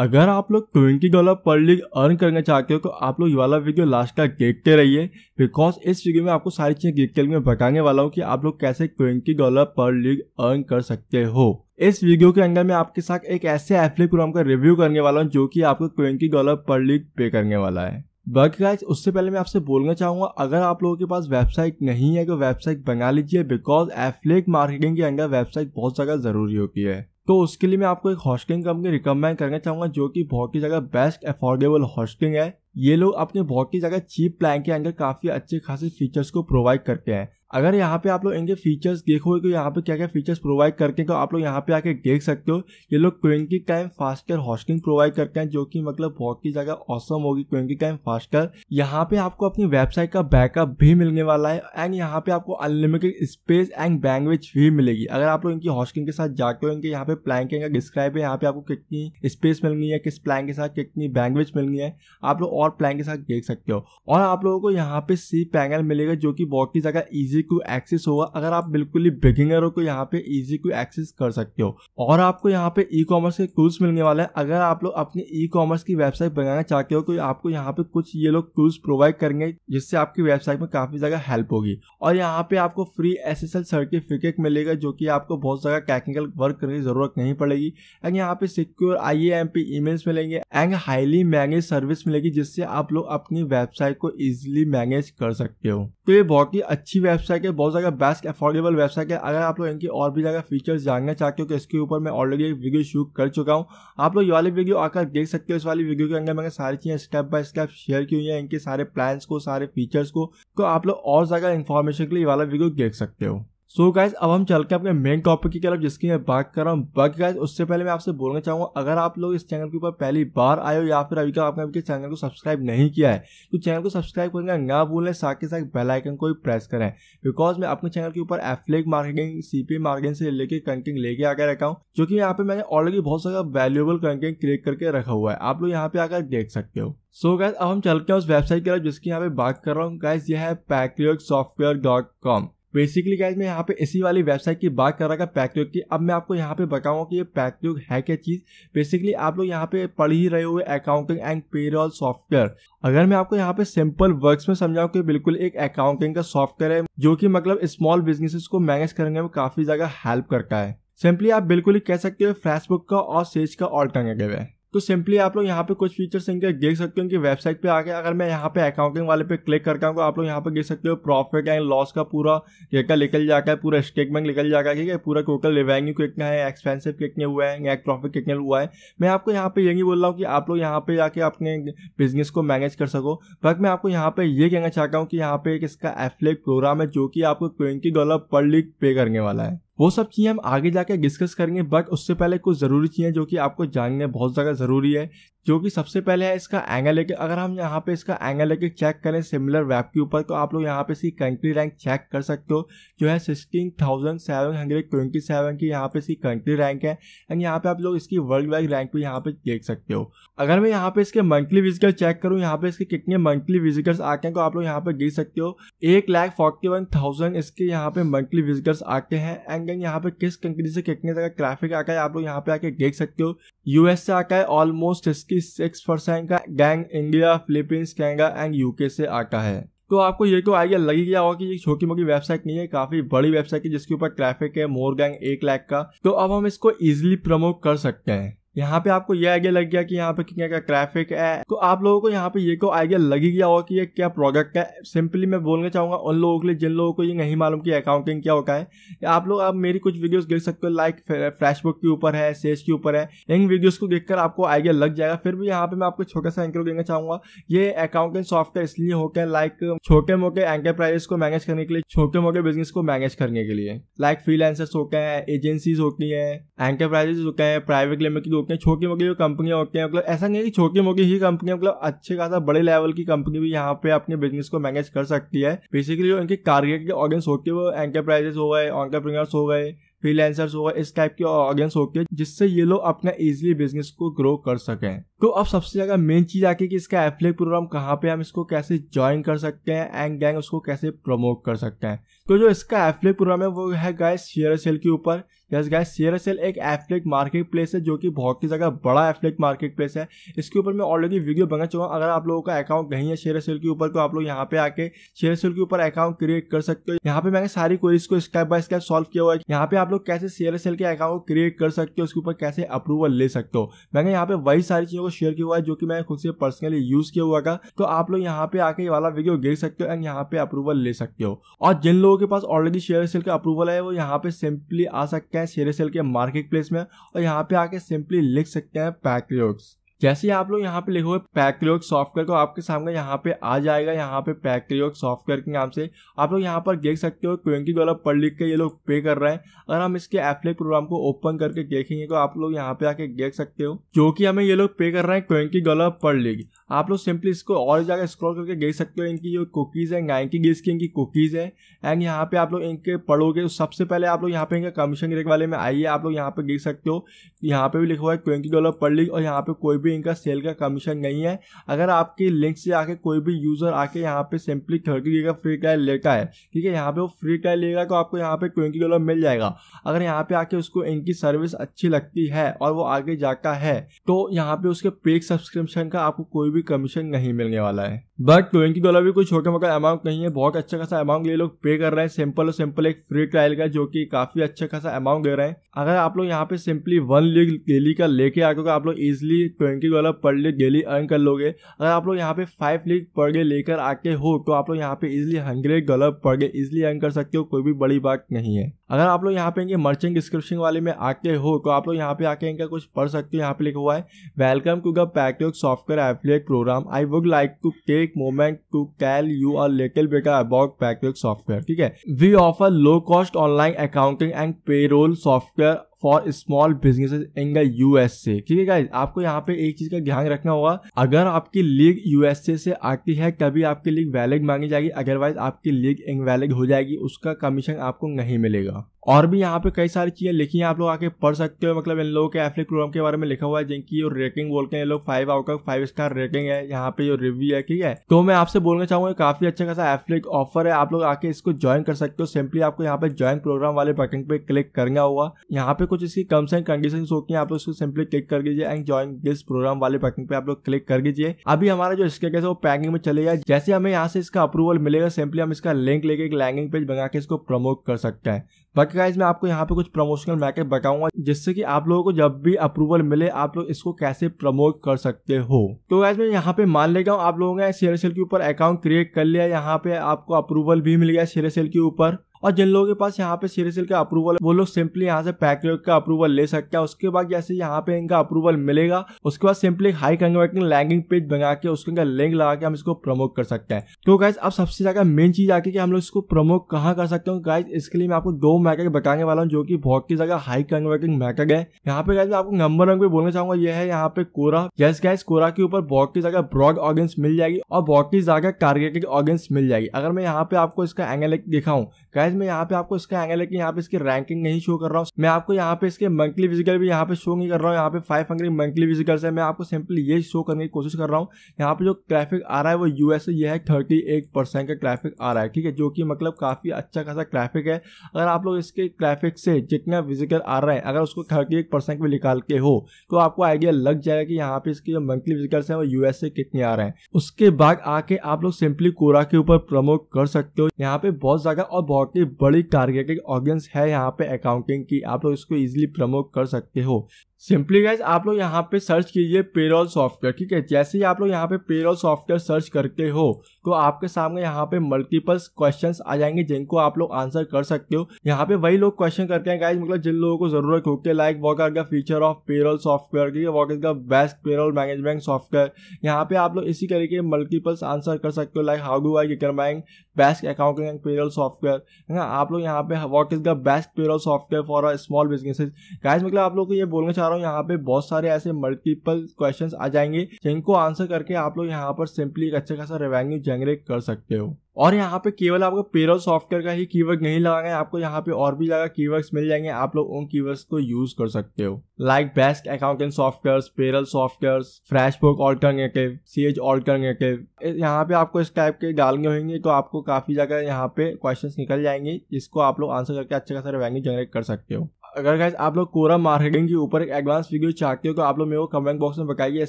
अगर आप लोग ट्वेंटी डॉलर पर लीग अर्न करना चाहते हो तो आप लोग ये वाला वीडियो लास्ट का देखते रहिए बिकॉज इस वीडियो में आपको सारी चीज़ें डिटेल में बताने वाला हूँ कि आप लोग कैसे ट्वेंटी डॉलर पर लीग अर्न कर सकते हो इस वीडियो के अंदर मैं आपके साथ एक ऐसे एफलिक प्रोग्राम का रिव्यू करने वाला हूँ जो कि आपको ट्वेंटी डॉलर पर लीग पे करने वाला है बाकी गाइज उससे पहले मैं आपसे बोलना चाहूंगा अगर आप लोगों के पास वेबसाइट नहीं है तो वेबसाइट बना लीजिए बिकॉज एफलेक मार्केटिंग के अंदर वेबसाइट बहुत ज़्यादा ज़रूरी होती है तो उसके लिए मैं आपको एक हॉस्टिंग कंपनी रिकमेंड करना चाहूँगा जो कि बहुत ही जगह बेस्ट अफोर्डेबल हॉस्टिंग है ये लोग अपने बहुत ही जगह चीप प्लान के अंदर काफ़ी अच्छे खासे फीचर्स को प्रोवाइड करते हैं अगर यहाँ पे आप लोग इनके फीचर्स देखोगे तो यहाँ पे क्या क्या फीचर्स प्रोवाइड करते हैं तो आप लोग यहाँ पे आके देख सकते हो ये लोग twenty time faster hosting provide करते हैं जो कि मतलब बहुत ही ज़्यादा औसम होगी ट्वेंटी टाइम फास्टर यहाँ पे आपको अपनी वेबसाइट का बैकअप भी मिलने वाला है एंड यहाँ पे आपको अनलिमिटेड स्पेस एंड बैंगवेज भी मिलेगी अगर आप लोग इनकी हॉस्टिंग के साथ जाते हो इनके यहाँ पे प्लान के डिस्क्राइब है यहाँ पे आपको कितनी स्पेस मिलनी है किस प्लान के साथ कितनी बैंगवेज मिलनी है आप लोग और प्लान के साथ देख सकते हो और आप लोगों को यहाँ पे सी पैनल मिलेगा जो कि बहुत ही ज़्यादा ईजी इजी क्यू एक्सेस होगा अगर आप बिल्कुल ही बिगिनर हो तो यहाँ पे इजी क्यू एक्सेस कर सकते हो और आपको यहाँ पे ई कॉमर्स के टूल्स मिलने वाले हैं अगर आप लोग अपनी ई कॉमर्स की वेबसाइट बनाना चाहते हो तो आपको यहाँ पे कुछ ये लोग टूल्स प्रोवाइड करेंगे जिससे आपकी वेबसाइट में काफी ज्यादा हेल्प होगी और यहाँ पे आपको फ्री एस सर्टिफिकेट मिलेगा जो की आपको बहुत ज्यादा टेक्निकल वर्क करने की जरूरत नहीं पड़ेगी एंड यहाँ पे secure I M P emails मिलेंगे एंड हाईली मैनेज सर्विस मिलेगी जिससे आप लोग अपनी वेबसाइट को इजिली मैनेज कर सकते हो तो ये बहुत ही अच्छी वेबसाइट है बहुत ज़्यादा बेस्ट अफोर्डेबल वेबसाइट है अगर आप लोग इनकी और भी ज़्यादा फीचर्स जानना चाहते हो तो इसके ऊपर मैं ऑलरेडी एक वीडियो शूट कर चुका हूँ आप लोग ये वाली वीडियो आकर देख सकते हो इस वाली वीडियो के अंदर मैंने सारी चीज़ें स्टेप बाय स्टेप शेयर की हुई है इनके सारे प्लान्स को सारे फीचर्स को तो आप लोग और ज़्यादा इन्फॉर्मेशन के लिए ये वाला वीडियो देख सकते हो सो so गाइज अब हम चल के आपके मेन टॉपिक की तरफ जिसकी मैं बात कर रहा हूँ बाकी गाइज उससे पहले मैं आपसे बोलना चाहूँगा अगर आप लोग इस चैनल के ऊपर पहली बार आए हो या फिर अभी तक आपने अभी चैनल को सब्सक्राइब नहीं किया है तो चैनल को सब्सक्राइब करना ना भूलें साथ के साथ बेलाइकन को भी प्रेस करें बिकॉज मैं अपने चैनल के ऊपर एफलेक मार्केटिंग सीपी मार्केटिंग से लेकर कंटेंट लेके आकर रखा हूँ जो कि यहाँ पे मैंने ऑलरेडी बहुत सारा वैल्यूएबल कंटेंट क्रिएट करके रखा हुआ है आप लोग यहाँ पे आकर देख सकते हो सो so गैस अब हम चलते हैं उस वेबसाइट की तरफ जिसकी यहाँ पे बात कर रहा हूँ गैस यह है Patriot software dot com basically guys मैं यहाँ पे इसी वाली वेबसाइट की बात कर रहा था पैकयोग की अब मैं आपको यहाँ पे बताऊंगा कि ये पैकयोग है क्या चीज़ बेसिकली आप लोग यहाँ पे पढ़ ही रहे हुए अकाउंटिंग एंड पेरोल सॉफ्टवेयर अगर मैं आपको यहाँ पे सिंपल वर्क्स में समझाऊं कि बिल्कुल एक अकाउंटिंग का सॉफ्टवेयर है जो कि मतलब स्मॉल बिजनेसेस को मैनेज करने में काफ़ी ज़्यादा हेल्प करता है सिंपली आप बिल्कुल ही कह सकते हो फेसबुक का और सेज का ऑल्टरनेटिव है तो सिंपली आप लोग यहाँ पे कुछ फीचर्स इनके देख सकते हो इनकी वेबसाइट पे आके अगर मैं यहाँ पे अकाउंटिंग वाले पे क्लिक करता हूँ आप लोग यहाँ पे देख सकते हो प्रॉफिट एंड लॉस का पूरा डेटा निकल जाता है पूरा स्टेटमेंट निकल जाकर है ठीक है पूरा टोटल रिवेन्यू कितना है एक्सपेंसिव कितने हुआ है नेट प्रॉफिट कितने हुआ है मैं आपको यहाँ पे यही बोल रहा हूँ कि आप लोग यहाँ पे जाके अपने बिजनेस को मैनेज कर सको बट मैं आपको यहाँ पे ये कहना चाहता हूँ कि यहाँ पे एक इसका एफलेट प्रोग्राम है जो कि आपको ट्वेंटी डॉलर पर लीक पे करने वाला है वो सब चीज़ें हम आगे जाके डिस्कस करेंगे बट उससे पहले कुछ ज़रूरी चीज़ें जो कि आपको जानने बहुत ज़्यादा ज़रूरी है जो कि सबसे पहले है इसका एंगल लेके अगर हम यहाँ पे इसका एंगल लेके चेक करें सिमिलर वेब के ऊपर तो आप लोग यहाँ पे इसकी कंट्री रैंक चेक कर सकते हो जो है sixteen thousand seven hundred twenty seven की यहाँ पे इसकी कंट्री रैंक है एंड यहाँ पे आप लोग इसकी वर्ल्ड वाइड रैंक भी यहाँ पे देख सकते हो अगर मैं यहाँ पे इसके मंथली विजिटर चेक करूँ यहाँ पे इसके कितने मंथली विजिटर्स आते हैं तो आप लोग यहाँ पे देख सकते हो एक लाख फोर्टी वन थाउजेंड इसके यहाँ पे मंथली विजिटर्स आते हैं एंड देन यहाँ पे किस कंट्री से कितने तक ट्रैफिक आता है आप लोग यहाँ पे आके देख सकते हो यूएस से आता है ऑलमोस्ट जिसकी सिक्स परसेंट का गैंग India Philippines Canada and UK से आता है तो आपको ये तो आइडिया लगी गया होगा कि ये छोटी मोटी वेबसाइट नहीं है काफी बड़ी वेबसाइट है जिसके ऊपर ट्रैफिक है मोर गैंग एक लाख का तो अब हम इसको इजिली प्रमोट कर सकते हैं यहाँ पे आपको ये आइडिया लग गया कि यहाँ पे क्या क्या ट्रैफिक है तो आप लोगों को यहाँ पे ये को आइडिया लग ही गया होगा कि ये क्या प्रोडक्ट है सिंपली मैं बोलना चाहूंगा उन लोगों के लिए जिन लोगों को ये नहीं मालूम कि अकाउंटिंग क्या होता है आप लोग आप मेरी कुछ वीडियोस देख सकते हो लाइक फ्लैशबुक के ऊपर है सेज के ऊपर है इन वीडियोज को देखकर आपको आइडिया लग जाएगा फिर भी यहाँ पे मैं आपको छोटा सा एंकर देना चाहूंगा ये अकाउंटिंग सॉफ्टवेयर इसलिए होकर लाइक छोटे मोटे एंटरप्राइजेस को मैनेज करने के लिए छोटे मोटे बिजनेस को मैनेज करने के लिए लाइक फ्रीलांसर्स होते हैं एजेंसीज होती है एंटरप्राइजेस होते हैं प्राइवेट लिमिटेड होते हैं छोटी मोटी जो कंपनियाँ होती हैं मतलब ऐसा नहीं है कि छोटी मोटी ही कंपनियाँ मतलब अच्छे खासा बड़े लेवल की कंपनी भी यहाँ पे अपने बिजनेस को मैनेज कर सकती है बेसिकली जो इनके टारगेट के ऑडियंस होते हैं वो एंटरप्राइजेस हो गए ऑन्टरप्रीनर्स हो गए फ्रीलांसर्स होगा इस टाइप के ऑडियंस होती है जिससे ये लोग अपना इजिली बिजनेस को ग्रो कर सकें तो अब सबसे ज्यादा मेन चीज आके कि इसका एफिलेट प्रोग्राम कहाँ पे हम इसको कैसे ज्वाइन कर सकते हैं एंड गैंग उसको कैसे प्रमोट कर सकते हैं तो जो इसका एफिलेट प्रोग्राम है वो है गाय शेयर सेल के ऊपर यस गाय सीरा सेल एक एफ्लिक मार्केट प्लेस है जो कि बहुत ही जगह बड़ा एफ्लिक मार्केट प्लेस है इसके ऊपर मैं ऑलरेडी वीडियो बना चुका हूँ अगर आप लोगों का अकाउंट नहीं है शेयर सेल के ऊपर तो आप लोग यहाँ पे आके शेयर सेल के ऊपर अकाउंट क्रिएट कर सकते हो यहाँ पे मैंने सारी क्वेरीज को स्टेप बाय स्टेप सॉल्व किया हुआ है यहाँ पे आप लोग कैसे शेयर सेल के अकाउंट को क्रिएट कर सकते हो उसके ऊपर कैसे अप्रूवल ले सकते हो मैंने यहाँ पे वही सारी चीजों को शेयर किया हुआ है जो कि मैंने खुद से पर्सनली यूज किया हुआ था तो आप लोग यहाँ पे आके वाला वीडियो देख सकते हो एंड यहाँ पे अप्रूवल ले सकते हो और जिन लोगों के पास ऑलरेडी शेयर सेल का अप्रूवल है वो यहाँ पे सिंपली आ सकते हैं सकते हैं सीरीसेल के मार्केट प्लेस में और यहाँ पे आके सिंपली लिख सकते हैं पैक्रियोक्स जैसे आप लोग यहाँ पे लिखे हुए पैक्रियोग सॉफ्टवेयर को आपके सामने यहाँ पे आ जाएगा यहाँ पे पैक्रियोग सॉफ्टवेयर के नाम से आप लोग यहाँ पर देख सकते हो ट्वेंटी डॉलर पर लिख के ये लोग पे कर रहे हैं अगर हम इसके एफलेट प्रोग्राम को ओपन करके देखेंगे तो आप लोग यहाँ पे आके देख सकते हो जो कि हमें ये लोग पे कर रहे हैं ट्वेंटी डॉलर पर लिख आप लोग सिंपली इसको और ज्यादा स्क्रॉल करके देख सकते हो इनकी जो कुकीज़ है नाइनटी डेज की इनकी कुकीज़ है एंड यहाँ पे आप लोग इनके पढ़ोगे तो सबसे पहले आप लोग यहाँ पे इनके कमीशन रेट वाले में आइए आप लोग यहाँ पे देख सकते हो यहाँ पे भी लिखा हुआ है ट्वेंटी डॉलर पर लिख और यहाँ पे कोई भी भी इनका सेल का कमीशन नहीं है अगर आपके लिंक से आके कोई भी यूज़र आके यहाँ पे सिंपली थर्टी खरीदेगा फ्री ट्रायल लेता है ठीक है यहाँ पे वो फ्री ट्रायल लेगा तो आपको यहाँ पे ट्वेंटी डॉलर मिल जाएगा अगर यहाँ पे आके उसको इनकी सर्विस अच्छी लगती है और वो आगे जाता है तो यहाँ पे उसके पेड सब्सक्रिप्शन का आपको कोई भी कमीशन नहीं मिलने वाला है बट ट्वेंटी डॉलर भी कोई छोटा मोटा अमाउंट नहीं है बहुत अच्छा खासा अमाउंट ये लोग पे कर रहे हैं सिंपल और सिंपल एक फ्री ट्रायल का जो कि काफी अच्छा खासा अमाउंट दे रहे हैं अगर आप लोग यहाँ पे सिंपली वन लीग डेली का लेके आगे आप लोग इजिली कंटिन्यू वाला पर लीग डेली अर्न कर लोगे अगर आप लोग यहाँ पे फाइव लीग पर डे लेकर आके हो तो आप लोग यहाँ पे इजिली हंड्रेड गलत पर डे इजिली अर्न कर सकते हो कोई भी बड़ी बात नहीं है अगर आप लोग यहाँ पे इनके मर्चेंट डिस्क्रिप्शन वाले में आके हो तो आप लोग यहाँ पे आके इनका कुछ पढ़ सकते हो यहाँ पे लिखा हुआ है welcome to the Packtalk software affiliate program I would like to take moment to tell you are little better about Packtalk software ठीक है we offer low cost online accounting and payroll software for small business in the US से ठीक है guys आपको यहाँ पे एक चीज का ध्यान रखना होगा अगर आपकी लीग यूएसए से आती है कभी आपकी लीग वैलिड मांगी जाएगी अदरवाइज आपकी लीग इनवैलिड हो जाएगी उसका कमीशन आपको नहीं मिलेगा और भी यहाँ पे कई सारी चीज़ें लिखी हैं आप लोग आके पढ़ सकते हो मतलब इन लोगों के एफलिक प्रोग्राम के बारे में लिखा हुआ है जिनकी जो रेटिंग बोलते हैं ये लोग five out of five star rating है यहाँ पे जो रिव्यू है ठीक है तो मैं आपसे बोलना चाहूंगा काफी अच्छा खासा एफलिक ऑफर है आप लोग आके इसको ज्वाइन कर सकते हो सिंपली आपको यहाँ पे ज्वाइन प्रोग्राम वाले बटन पे क्लिक करना होगा यहाँ पे कुछ इसकी टर्म्स एंड कंडीशन होती है आप लोग इसको सिंपली क्लिक कर दीजिए एंड ज्वाइन दिस प्रोग्राम वाले बटन पे आप लोग क्लिक कर दीजिए अभी हमारा जो स्टेटस है वो पैकिंग में चलेगा जैसे हमें यहाँ से इसका अप्रूवल मिलेगा सिंपली हम इसका लिंक लेके एक लैंगिंग पेज बना के इसको प्रमोट कर सकते हैं बाकी गाइज मैं आपको यहाँ पे कुछ प्रमोशनल मैकेट बताऊंगा जिससे कि आप लोगों को जब भी अप्रूवल मिले आप लोग इसको कैसे प्रमोट कर सकते हो तो गाइज मैं यहाँ पे मान लेगा आप लोगों ने शेयर सेल के ऊपर अकाउंट क्रिएट कर लिया यहाँ पे आपको अप्रूवल भी मिल गया शेयर सेल के ऊपर और जिन लोगों के पास यहाँ पे सीरीसिल का अप्रूवल है वो लोग सिंपली यहाँ से पैक का अप्रूवल ले सकते हैं उसके बाद जैसे यहाँ पे इनका अप्रूवल मिलेगा उसके बाद simply high converting landing page बना के उसके अंदर लिंक लगा के हम इसको प्रमोट कर सकते हैं तो गाइज अब सबसे ज्यादा मेन चीज आके कि हम लोग इसको प्रमोट कहाँ कर सकते हैं गाइज इसके लिए मैं आपको दो मैकेग बताने वाला हूँ जो की बहुत की जगह हाई कन्वर्टिंग मैकेग है यहाँ पे गाइज मैं आपको नंबर वन भी बोलना चाहूंगा यह है यहाँ पे कोरा यस गाइज कोरा के ऊपर बहुत की जगह ब्रॉड ऑर्गेंस मिल जाएगी और बहुत की जगह टारगेटेड ऑर्गेंस मिल जाएगी अगर मैं यहाँ पे आपको इसका एंगल दिखाऊँ गाइज गाइज मैं यहाँ पे आपको इसका एंगल है कि यहाँ पे इसकी रैंकिंग नहीं शो कर रहा हूँ मैं आपको यहाँ पे इसके मंथली विजिकल भी यहाँ पे शो नहीं कर रहा हूँ यहाँ पे फाइव हंड्रेड मंथली विजिकल्स है मैं आपको सिंपली ये शो करने की कोशिश कर रहा हूँ यहाँ पे जो ट्रैफिक आ रहा है वो यूएस ये है थर्टी का ट्रैफिक आ रहा है ठीक है जो कि मतलब काफ़ी अच्छा खासा ट्रैफिक है अगर आप लोग इसके ट्रैफिक से जितना विजिकल आ रहा है अगर उसको थर्टी एट परसेंट भी निकाल के हो तो आपको आइडिया लग जाएगा कि यहाँ पे इसके जो मंथली विजिकल्स है वो यूएस से कितने आ रहे हैं उसके बाद आके आप लोग सिंपली कोरा के ऊपर प्रमोट कर सकते हो यहाँ पे बहुत ज्यादा और बहुत बड़ी टारगेटेड ऑडियंस है यहाँ पे अकाउंटिंग की आप लोग इसको इजीली प्रमोट कर सकते हो सिंपली गाइज आप लोग यहाँ पे सर्च कीजिए पेरोल सॉफ्टवेयर ठीक है जैसे ही आप लोग यहाँ पे पेरोल सॉफ्टवेयर सर्च करते हो तो आपके सामने यहाँ पे मल्टीपल्स क्वेश्चंस आ जाएंगे जिनको आप लोग आंसर कर सकते हो यहाँ पे वही लोग क्वेश्चन करते हैं गाइज मतलब जिन लोगों को जरूरत होती है like what are the feature of payroll software ठीक है what is the best payroll management software यहाँ पे आप लोग इसी तरीके मल्टीपल्स आंसर कर सकते हो like how do I determine best accounting and payroll software है ना आप लोग यहाँ पे what is the best payroll software for a small businesses guys मतलब आप लोग को ये बोलना चाह रहा हूँ यहाँ पे बहुत सारे ऐसे मल्टीपल क्वेश्चन आ जाएंगे जिनको आंसर करके आप लोग यहाँ पर सिंपली एक अच्छा खासा रेवेन्यू जनरेट कर सकते हो और यहाँ पे केवल आपको पेरोल सॉफ्टवेयर का ही कीवर्ड नहीं लगाना है आपको यहाँ पे और भी जगह कीवर्ड्स मिल जाएंगे आप लोग उन कीवर्ड्स को यूज कर सकते हो like best accountant software payroll software fresh book alternative Sage alternative यहाँ पे आपको इस टाइप के डालने होंगे तो आपको काफी जगह यहाँ पे क्वेश्चन निकल जाएंगे जिसको आप लोग आंसर करके अच्छा खासा रेवेन्यू जनरेट कर सकते हो अगर गाइज आप लोग कोरा मार्केटिंग के ऊपर एक एडवांस वीडियो चाहते हो तो आप लोग मेरे को कमेंट बॉक्स में बताइए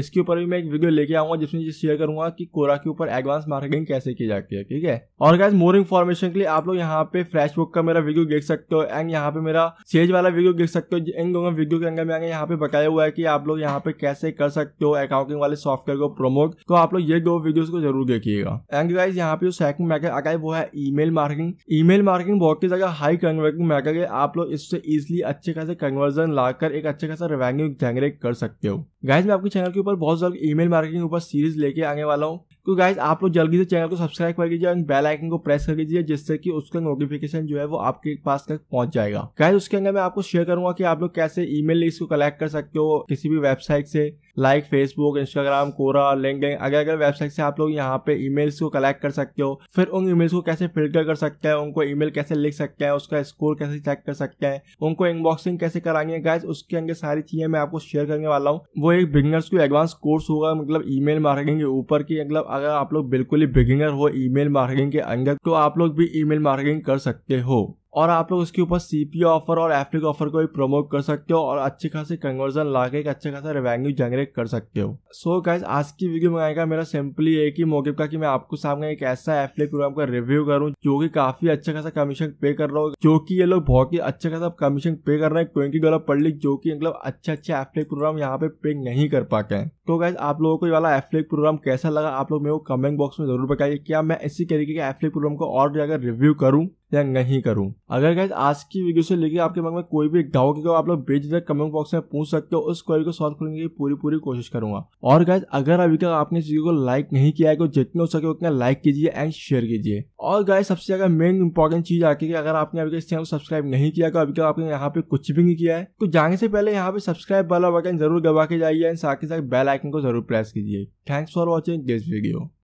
इसके ऊपर भी मैं एक वीडियो लेके आऊंगा जिसमें शेयर करूंगा कि कोरा के ऊपर एडवांस मार्केटिंग कैसे की जाती है ठीक है और गाइज मोर इन्फॉर्मेशन के लिए आप लोग यहाँ पे फ्रेश बुक का मेरा वीडियो देख सकते हो एंड यहाँ पे मेरा सेज वाला वीडियो देख सकते हो इन दोनों वीडियो के अंदर मैंने यहाँ पे बताया हुआ है कि आप लोग यहाँ पे कैसे कर सकते हो अकाउंटिंग वाले सॉफ्टवेयर को प्रमोट तो आप लोग ये दो वीडियो को जरूर देखिएगा एंड गाइज यहाँ पे जो सेकंड मैकर आका है वो है ईमेल मार्केटिंग मेल मार्केटिंग बहुत ही ज्यादा हाई कन्वर्टिंग मैकर है आप लोग इससे इसलिए अच्छे खासे कन्वर्जन लाकर एक अच्छे खासा रेवेन्यू जनरेट कर सकते हो गाइज मैं आपके चैनल के ऊपर बहुत जल्द ईमेल मार्केटिंग ऊपर सीरीज लेके आने वाला हूँ तो गाइज आप लोग जल्दी से चैनल को सब्सक्राइब कर लीजिए एंड बेल आइकन को प्रेस कर लीजिए जिससे कि उसका नोटिफिकेशन जो है वो आपके पास तक पहुंच जाएगा गाइज उसके अंदर मैं आपको शेयर करूंगा कि आप लोग कैसे ईमेल लिस्ट को कलेक्ट कर सकते हो किसी भी वेबसाइट से like Facebook Instagram Quora link अगर अगर वेबसाइट से आप लोग यहाँ पे ईमेल्स को कलेक्ट कर सकते हो फिर उन ईमेल्स को कैसे फिल्टर कर सकते हैं उनको ईमेल कैसे लिख सकते हैं उसका स्कोर कैसे चेक कर सकते हैं उनको इनबॉक्सिंग कैसे है गाइज उसके अंदर सारी चीजें मैं आपको शेयर करने वाला हूँ वो एक बिगनर्स को एडवांस कोर्स होगा मतलब ई मार्केटिंग के ऊपर की मतलब अगर आप लोग बिल्कुल ही बिगिनर हो ईमेल मार्केटिंग के अंदर तो आप लोग भी ईमेल मार्केटिंग कर सकते हो और आप लोग उसके ऊपर सीपी ऑफर और एफलिक ऑफर को भी प्रमोट कर सकते हो और अच्छे खासे कन्वर्जन ला के एक अच्छा खासा रेवेन्यू जनरेट कर सकते हो सो so गाइज आज की वीडियो में आएगा मेरा सिंपली एक ही मौके का कि मैं आपको सामने एक ऐसा एफलिक प्रोग्राम का रिव्यू करूं जो कि काफी अच्छा खासा कमीशन पे कर रहा हो जो कि ये लोग बहुत ही अच्छा खासा कमीशन पे कर रहे हैं ट्वेंटी डॉलर पर लीक जो कि मतलब अच्छे अच्छे एफलिक प्रोग्राम यहाँ पे पे नहीं कर पाते हैं तो गैस आप लोगों को ये वाला एफलेक प्रोग्राम कैसा लगा आप लोग मेरे को कमेंट बॉक्स में जरूर बताइए क्या मैं इसी तरीके के एफलेक प्रोग्राम को और जाकर रिव्यू करूं या नहीं करूं अगर गैस आज की वीडियो से लेकर आपके मन में कोई भी डाउट है तो आप लोग बेझिझक कमेंट बॉक्स में पूछ सकते हो उस क्वेरी को सॉल्व करने की पूरी पूरी कोशिश करूंगा और गैस अगर अभी तक आपने चीज को लाइक नहीं किया है तो जितने हो सके उतना लाइक कीजिए एंड शेयर कीजिए और गाय सबसे ज्यादा मेन इंपॉर्टेंट चीज आके कि अगर आपने अभी चैनल को सब्सक्राइब नहीं किया तो अभी तक आपने यहाँ पे कुछ भी नहीं किया है तो जाने से पहले यहाँ पे सब्सक्राइब वाला बटन जरूर दबा के जाइए एंड साथ ही साथ बेल आइकन को जरूर प्रेस कीजिए thanks for watching this video